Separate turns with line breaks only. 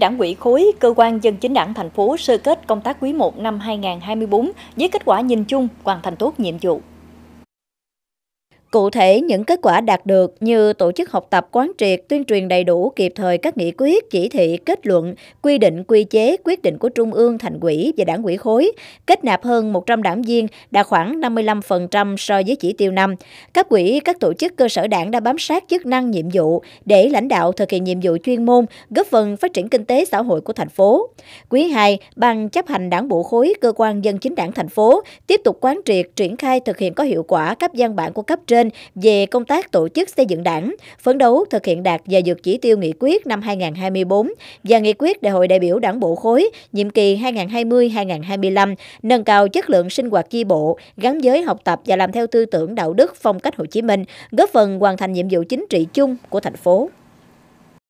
Đảng ủy khối cơ quan dân chính đảng thành phố sơ kết công tác quý 1 năm 2024 với
kết quả nhìn chung hoàn thành tốt nhiệm vụ. Cụ thể, những kết quả đạt được như tổ chức học tập quán triệt, tuyên truyền đầy đủ kịp thời các nghị quyết, chỉ thị, kết luận, quy định quy chế, quyết định của Trung ương, thành quỹ và đảng quỹ khối, kết nạp hơn 100 đảng viên đạt khoảng 55% so với chỉ tiêu năm. Các quỹ, các tổ chức cơ sở đảng đã bám sát chức năng nhiệm vụ để lãnh đạo thực hiện nhiệm vụ chuyên môn, góp phần phát triển kinh tế xã hội của thành phố. Quý 2, Ban chấp hành đảng bộ khối, cơ quan dân chính đảng thành phố tiếp tục quán triệt, triển khai thực hiện có hiệu quả các văn bản của cấp trên trên về công tác tổ chức xây dựng đảng, phấn đấu thực hiện đạt và dược chỉ tiêu nghị quyết năm 2024 và nghị quyết Đại hội đại biểu đảng bộ khối nhiệm kỳ 2020-2025, nâng cao chất lượng sinh hoạt chi bộ, gắn với học tập và làm theo tư tưởng đạo đức phong cách Hồ Chí Minh, góp phần hoàn thành nhiệm vụ chính trị chung của thành phố.